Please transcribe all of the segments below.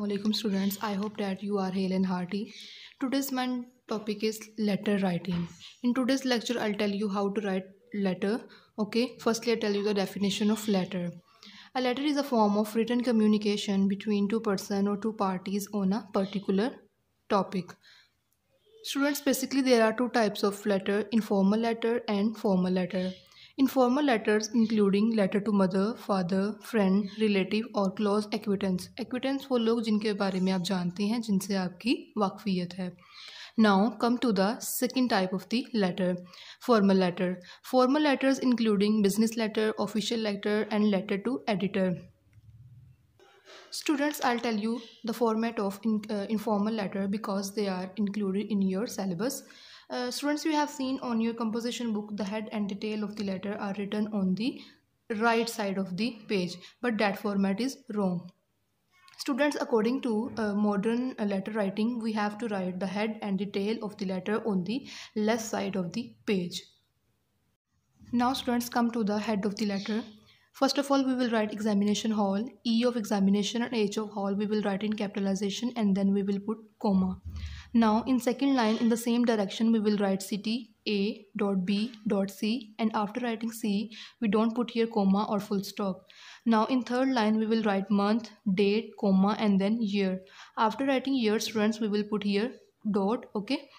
Assalamualaikum students I hope that you are hale and hearty today's main topic is letter writing in today's lecture I'll tell you how to write letter okay firstly I'll tell you the definition of letter a letter is a form of written communication between two person or two parties on a particular topic students basically there are two types of letter informal letter and formal letter informal letters including letter to mother father friend relative और close acquaintance acquaintance वो लोग जिनके बारे में आप जानते हैं जिनसे आपकी वाकफियत है now come to the second type of the letter formal letter formal letters including business letter official letter and letter to editor students I tell you the format of in, uh, informal letter because they are included in your Uh, students, we have seen on your composition book, the head and the tail of the letter are written on the right side of the page, but that format is wrong. Students, according to uh, modern letter writing, we have to write the head and the tail of the letter on the left side of the page. Now students come to the head of the letter. First of all, we will write examination hall, E of examination and H of hall we will write in capitalization and then we will put comma. Now in second line in the same direction we will write city A dot B dot C and after writing C we don't put here comma or full stop. Now in third line we will write month, date, comma and then year. After writing year's runs, we will put here dot okay.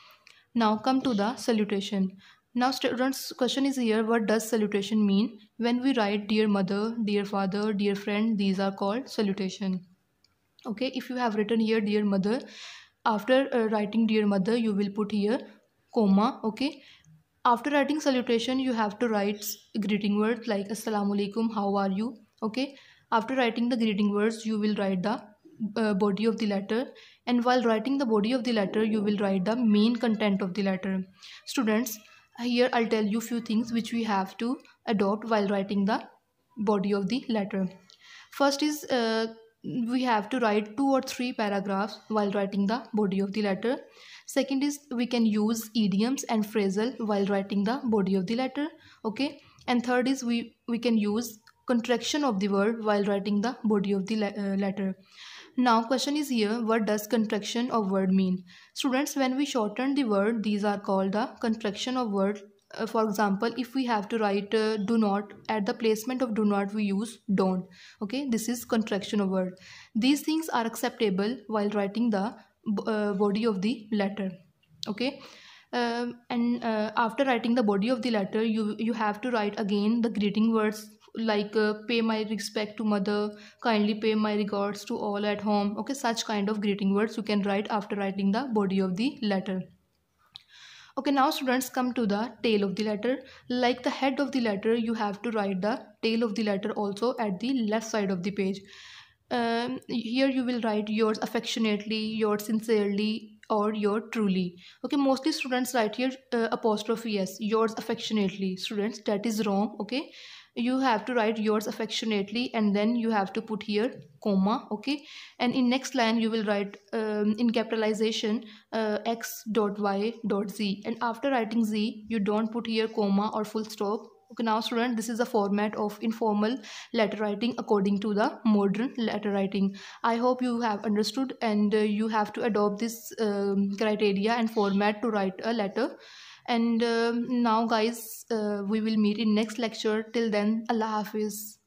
Now come to the salutation. Now students question is here what does salutation mean? When we write dear mother, dear father, dear friend these are called salutation. Okay if you have written here dear mother after uh, writing dear mother you will put here comma okay after writing salutation you have to write greeting words like assalamu alaikum how are you okay after writing the greeting words you will write the uh, body of the letter and while writing the body of the letter you will write the main content of the letter students here i'll tell you few things which we have to adopt while writing the body of the letter first is uh, we have to write two or three paragraphs while writing the body of the letter second is we can use idioms and phrasal while writing the body of the letter okay and third is we we can use contraction of the word while writing the body of the le uh, letter now question is here what does contraction of word mean students when we shorten the word these are called the contraction of word uh, for example if we have to write uh, do not at the placement of do not we use don't okay this is contraction of word these things are acceptable while writing the uh, body of the letter okay um, and uh, after writing the body of the letter you you have to write again the greeting words like uh, pay my respect to mother kindly pay my regards to all at home okay such kind of greeting words you can write after writing the body of the letter okay now students come to the tail of the letter like the head of the letter you have to write the tail of the letter also at the left side of the page um, here you will write yours affectionately yours sincerely or your truly okay mostly students write here uh, apostrophe s yours affectionately students that is wrong okay you have to write yours affectionately and then you have to put here comma okay and in next line you will write um, in capitalization uh, x dot y dot z and after writing z you don't put here comma or full stop okay now student this is the format of informal letter writing according to the modern letter writing i hope you have understood and uh, you have to adopt this um, criteria and format to write a letter and uh, now guys uh, we will meet in next lecture till then allah hafiz